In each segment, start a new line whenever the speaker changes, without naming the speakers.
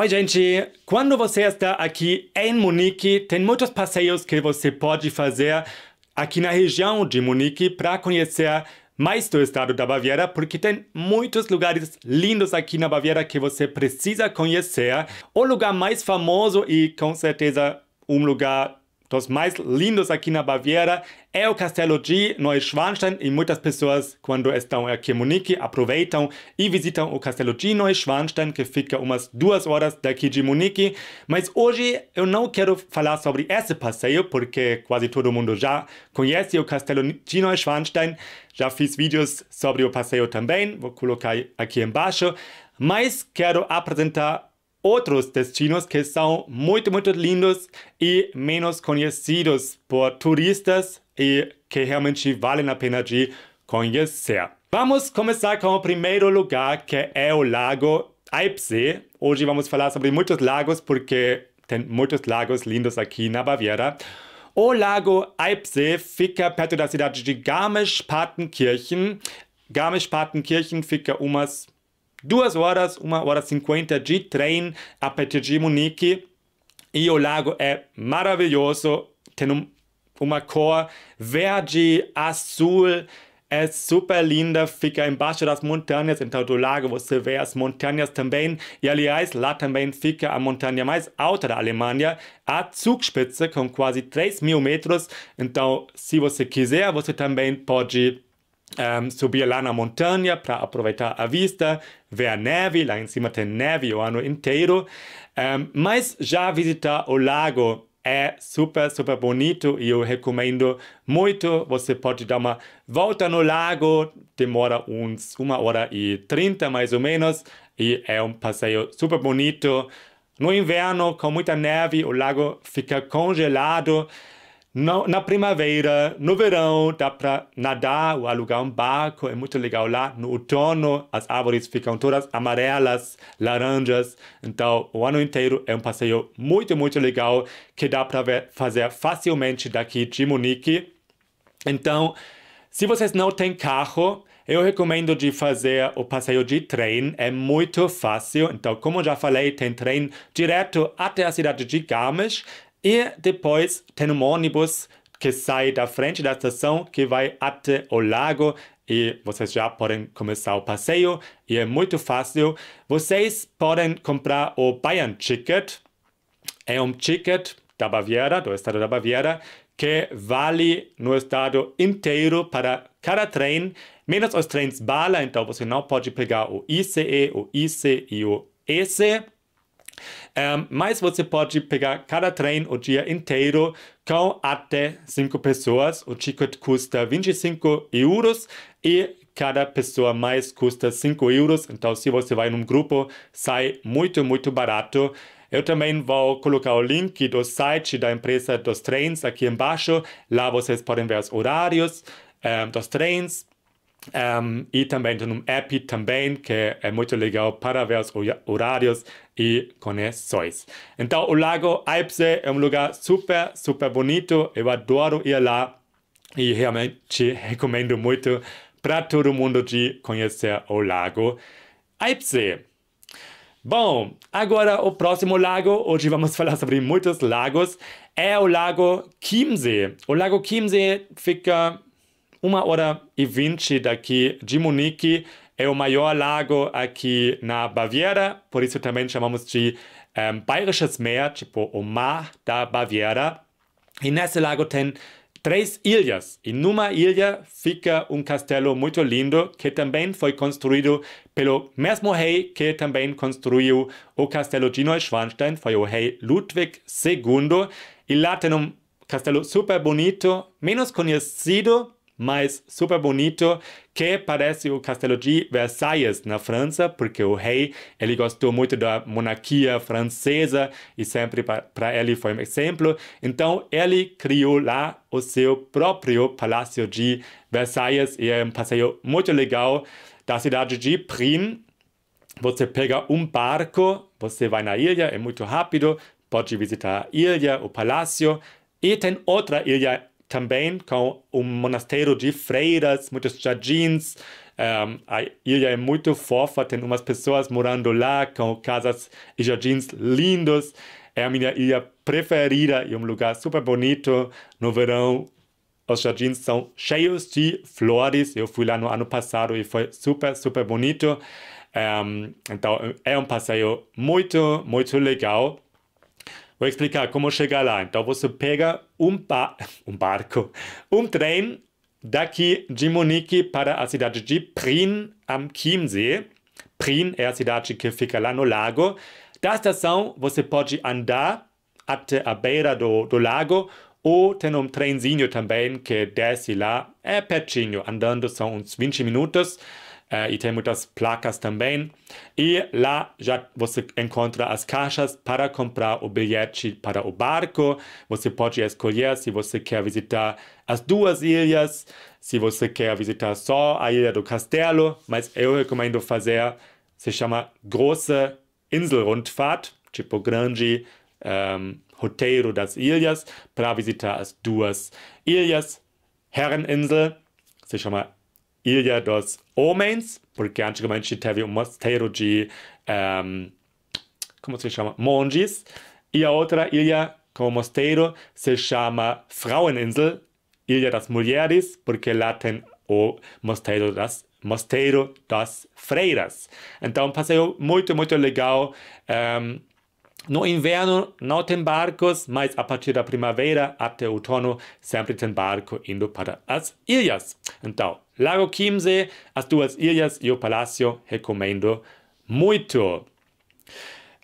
Oi, gente! Quando você está aqui em Munique, tem muitos passeios que você pode fazer aqui na região de Munique para conhecer mais do estado da Baviera, porque tem muitos lugares lindos aqui na Baviera que você precisa conhecer. O lugar mais famoso e com certeza um lugar dos mais lindos aqui na Baviera é o Castelo de Neuschwanstein e muitas pessoas, quando estão aqui em Munique, aproveitam e visitam o Castelo de Neuschwanstein, que fica umas duas horas daqui de Munique. Mas hoje eu não quero falar sobre esse passeio, porque quase todo mundo já conhece o Castelo de Neuschwanstein. Já fiz vídeos sobre o passeio também, vou colocar aqui embaixo. Mas quero apresentar outros destinos que são muito, muito lindos e menos conhecidos por turistas e que realmente valem a pena de conhecer. Vamos começar com o primeiro lugar, que é o Lago Eipsee. Hoje vamos falar sobre muitos lagos, porque tem muitos lagos lindos aqui na Baviera. O Lago Eipsee fica perto da cidade de Garmisch-Partenkirchen. Garmisch-Partenkirchen fica umas duas horas, uma hora e cinquenta de trem a partir de Munique. E o lago é maravilhoso, tem um, uma cor verde, azul, é super linda, fica embaixo das montanhas, então do lago você vê as montanhas também. E aliás, lá também fica a montanha mais alta da Alemanha, a Zugspitze, com quase 3 mil metros. Então, se você quiser, você também pode um, ehm, subir lá na montanha para aproveitar a vista, ver a neve, lá em cima tem neve o ano inteiro. Um, ehm, mas já visitar o lago é super, super bonito e eu recomendo muito. Você pode dar uma volta no lago, demora uns uma hora e trinta mais ou menos, e é um passeio super bonito. No inverno, com muita neve, o lago fica congelado no, na primavera, no verão, dá para nadar ou alugar um barco, é muito legal lá. No outono, as árvores ficam todas amarelas, laranjas. Então, o ano inteiro é um passeio muito, muito legal que dá para fazer facilmente daqui de Munique. Então, se vocês não têm carro, eu recomendo de fazer o passeio de trem, é muito fácil. Então, como já falei, tem trem direto até a cidade de Garmisch. E depois tem um ônibus que sai da frente da estação que vai até o lago e vocês já podem começar o passeio e é muito fácil. Vocês podem comprar o Bayern Ticket. É um ticket da Baviera, do estado da Baviera, que vale no estado inteiro para cada trem, menos os trens bala, então você não pode pegar o ICE, o IC e o EC. Um, mas você pode pegar cada trem o dia inteiro com até 5 pessoas. O ticket custa 25 euros e cada pessoa mais custa 5 euros. Então, se você vai num grupo, sai muito, muito barato. Eu também vou colocar o link do site da empresa dos trens aqui embaixo. Lá vocês podem ver os horários um, dos trens, um, e também tem um app também que é muito legal para ver os horários e conexões. Então o Lago Aipse é um lugar super, super bonito. Eu adoro ir lá e realmente recomendo muito para todo mundo de conhecer o Lago Aipse Bom, agora o próximo lago, hoje vamos falar sobre muitos lagos, é o Lago Chiemsee. O Lago Chiemsee fica uma hora e vinte daqui de Munique é o maior lago aqui na Baviera, por isso também chamamos de um, ehm, Bayerisches Meer, tipo o mar da Baviera. E nesse lago tem três ilhas. E numa ilha fica um castelo muito lindo que também foi construído pelo mesmo rei que também construiu o castelo de Neuschwanstein, foi o rei Ludwig II. E lá tem um castelo super bonito, menos conhecido, mas super bonito, que parece o castelo de Versailles na França, porque o rei, ele gostou muito da monarquia francesa e sempre para ele foi um exemplo. Então, ele criou lá o seu próprio palácio de Versailles e é um passeio muito legal da cidade de Prim. Você pega um barco, você vai na ilha, é muito rápido, pode visitar a ilha, o palácio, e tem outra ilha também com um monasteiro de freiras, muitos jardins. Um, ehm, a ilha é muito fofa, tem umas pessoas morando lá com casas e jardins lindos. É a minha ilha preferida e um lugar super bonito. No verão, os jardins são cheios de flores. Eu fui lá no ano passado e foi super, super bonito. Um, ehm, então, é um passeio muito, muito legal. Vou explicar como chegar lá. Então você pega um, ba um barco, um trem daqui de Munique para a cidade de Prin am Chiemsee. Prin é a cidade que fica lá no lago. Da estação você pode andar até a beira do, do lago ou tem um trenzinho também que desce lá. É pertinho, andando são uns 20 minutos e äh, tem muitas placas também. E lá já você encontra as caixas para comprar o bilhete para o barco. Você pode escolher se você quer visitar as duas ilhas, se você quer visitar só a Ilha do Castelo, mas eu recomendo fazer, se chama Große Inselrundfahrt, tipo grande um, ehm, roteiro das ilhas, para visitar as duas ilhas. Herreninsel, se chama Ilha dos Homens, porque antigamente teve um mosteiro de. Um, ehm, como se chama? Monges. E a outra ilha com o mosteiro se chama Fraueninsel, Ilha das Mulheres, porque lá tem o mosteiro das Mosteiro das Freiras. Então, um passeio muito, muito legal. Um, ehm, no inverno não tem barcos, mas a partir da primavera até outono sempre tem barco indo para as ilhas. Então, Lago Kimse, as duas ilhas e o palácio, recomendo muito.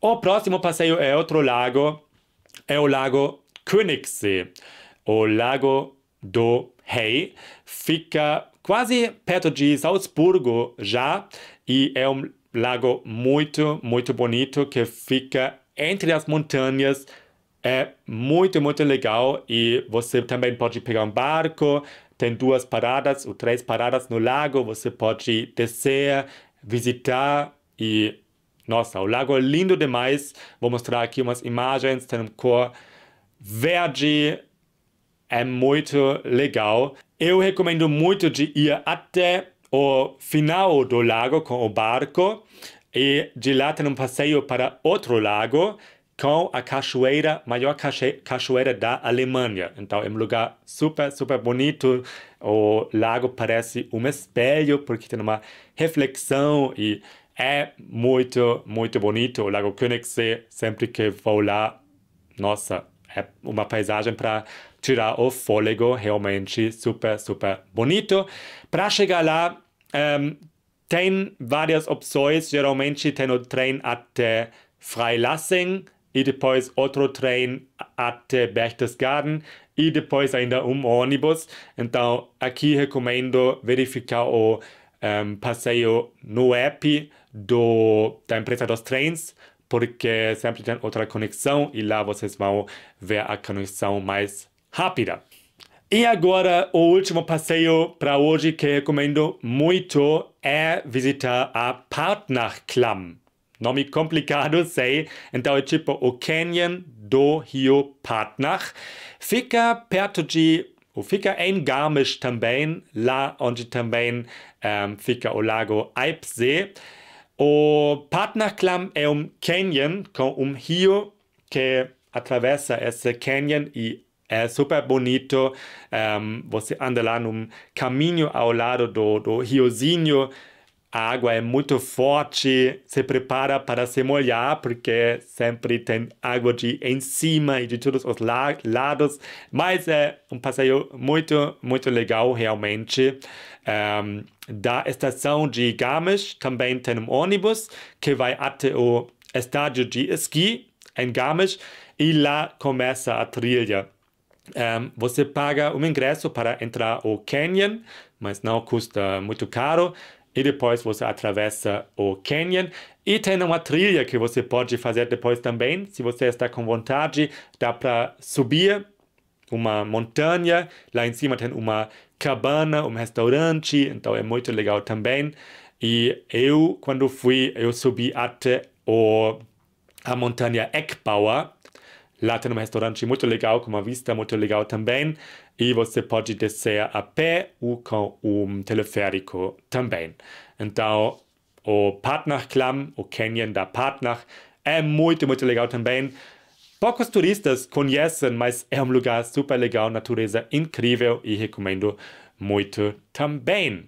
O próximo passeio é outro lago, é o Lago Königssee. O Lago do Rei fica quase perto de Salzburgo já e é um lago muito, muito bonito que fica entre as montanhas. É muito, muito legal e você também pode pegar um barco, tem duas paradas ou três paradas no lago, você pode descer, visitar e. Nossa, o lago é lindo demais. Vou mostrar aqui umas imagens, tem cor verde, é muito legal. Eu recomendo muito de ir até o final do lago com o barco e de lá tem um passeio para outro lago com a cachoeira, maior cachoeira da Alemanha. Então, é um lugar super, super bonito. O lago parece um espelho, porque tem uma reflexão e é muito, muito bonito. O Lago Königssee, sempre que vou lá, nossa, é uma paisagem para tirar o fôlego, realmente super, super bonito. Para chegar lá, um, ehm, tem várias opções, geralmente tem o trem até Freilassing, e depois outro trem até Berchtesgaden e depois ainda um ônibus. Então, aqui recomendo verificar o um, ehm, passeio no app do, da empresa dos trens, porque sempre tem outra conexão e lá vocês vão ver a conexão mais rápida. E agora, o último passeio para hoje que recomendo muito é visitar a Partnachklamm. nome complicado sei, então é e tipo o canyon do Rio Patnach. Fica perto de o fica em Garmisch também, lá onde também um, ehm, fica o lago Alpsee. O Patnachclam é um canyon com um rio que atravessa esse canyon e é super bonito. Um, ehm, você anda lá num caminho ao lado do, do riozinho a água é muito forte, se prepara para se molhar, porque sempre tem água de em cima e de todos os la lados. Mas é um passeio muito, muito legal, realmente. Um, da estação de Garmisch também tem um ônibus que vai até o estádio de esqui em Garmisch e lá começa a trilha. Um, você paga um ingresso para entrar o canyon, mas não custa muito caro e depois você atravessa o canyon e tem uma trilha que você pode fazer depois também, se você está com vontade, dá para subir uma montanha, lá em cima tem uma cabana, um restaurante, então é muito legal também. E eu, quando fui, eu subi até o, a montanha Eckbauer, lá tem um restaurante muito legal, com uma vista muito legal também. E você pode descer a pé ou com um teleférico também. Então, o patnach Clam, o Canyon da Patnach, é muito, muito legal também. Poucos turistas conhecem, mas é um lugar super legal, natureza incrível e recomendo muito também.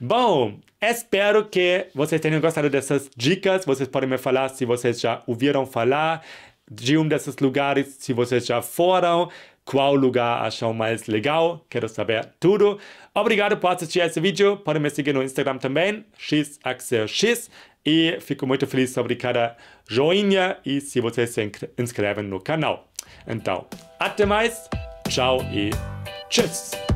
Bom, espero que vocês tenham gostado dessas dicas. Vocês podem me falar se vocês já ouviram falar de um desses lugares, se vocês já foram qual lugar acham mais legal. Quero saber tudo. Obrigado por assistir esse vídeo. Podem me seguir no Instagram também, xaxelx. E fico muito feliz sobre cada joinha e se vocês se inscrevem no canal. Então, até mais. Tchau e tschüss.